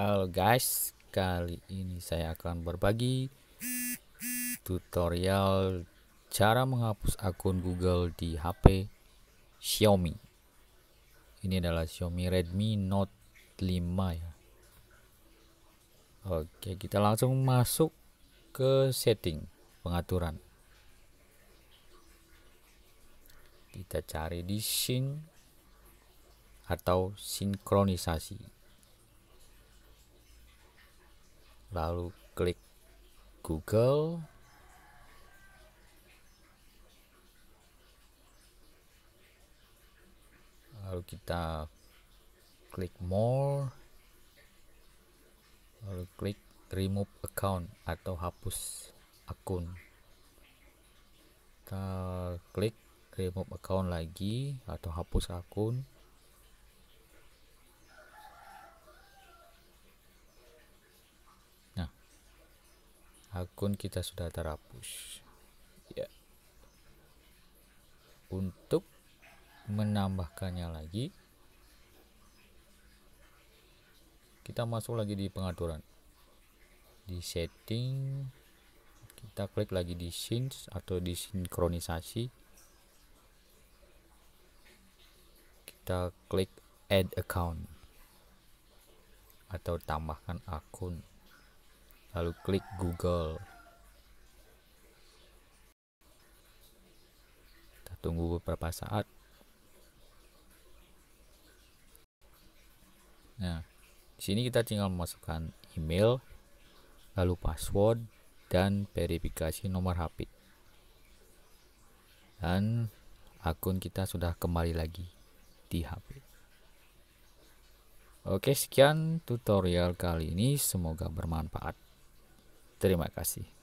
Halo guys, kali ini saya akan berbagi tutorial cara menghapus akun Google di HP Xiaomi. Ini adalah Xiaomi Redmi Note 5 ya. Oke, kita langsung masuk ke setting pengaturan. Kita cari di sync atau sinkronisasi. lalu klik Google lalu kita klik more lalu klik remove account atau hapus akun kita klik remove account lagi atau hapus akun akun kita sudah terhapus ya untuk menambahkannya lagi kita masuk lagi di pengaturan di setting kita klik lagi di sync atau di sinkronisasi kita klik add account atau tambahkan akun lalu klik Google. Kita tunggu beberapa saat. Nah, di sini kita tinggal memasukkan email, lalu password, dan verifikasi nomor HP. Dan akun kita sudah kembali lagi di HP. Oke, sekian tutorial kali ini. Semoga bermanfaat. Terima kasih.